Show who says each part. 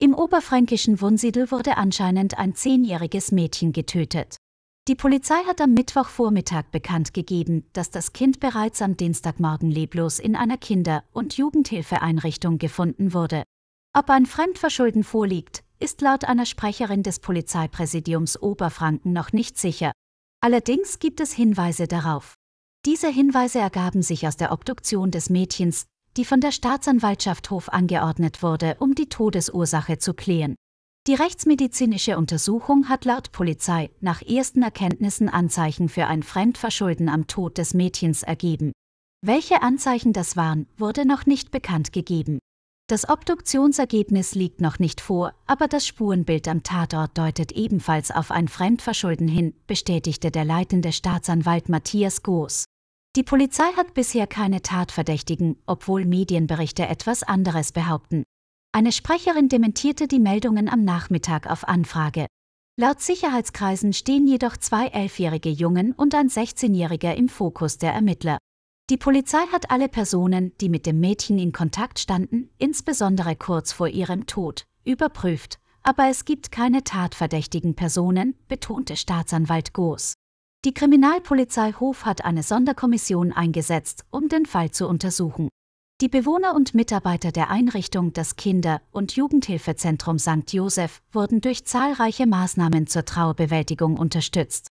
Speaker 1: Im oberfränkischen Wunsiedel wurde anscheinend ein zehnjähriges Mädchen getötet. Die Polizei hat am Mittwochvormittag bekannt gegeben, dass das Kind bereits am Dienstagmorgen leblos in einer Kinder- und Jugendhilfeeinrichtung gefunden wurde. Ob ein Fremdverschulden vorliegt, ist laut einer Sprecherin des Polizeipräsidiums Oberfranken noch nicht sicher. Allerdings gibt es Hinweise darauf. Diese Hinweise ergaben sich aus der Obduktion des Mädchens, die von der Staatsanwaltschaft Hof angeordnet wurde, um die Todesursache zu klären. Die rechtsmedizinische Untersuchung hat laut Polizei nach ersten Erkenntnissen Anzeichen für ein Fremdverschulden am Tod des Mädchens ergeben. Welche Anzeichen das waren, wurde noch nicht bekannt gegeben. Das Obduktionsergebnis liegt noch nicht vor, aber das Spurenbild am Tatort deutet ebenfalls auf ein Fremdverschulden hin, bestätigte der leitende Staatsanwalt Matthias Goos. Die Polizei hat bisher keine Tatverdächtigen, obwohl Medienberichte etwas anderes behaupten. Eine Sprecherin dementierte die Meldungen am Nachmittag auf Anfrage. Laut Sicherheitskreisen stehen jedoch zwei elfjährige Jungen und ein 16-jähriger im Fokus der Ermittler. Die Polizei hat alle Personen, die mit dem Mädchen in Kontakt standen, insbesondere kurz vor ihrem Tod, überprüft, aber es gibt keine tatverdächtigen Personen, betonte Staatsanwalt Goos. Die Kriminalpolizei Hof hat eine Sonderkommission eingesetzt, um den Fall zu untersuchen. Die Bewohner und Mitarbeiter der Einrichtung das Kinder- und Jugendhilfezentrum St. Josef wurden durch zahlreiche Maßnahmen zur Trauerbewältigung unterstützt.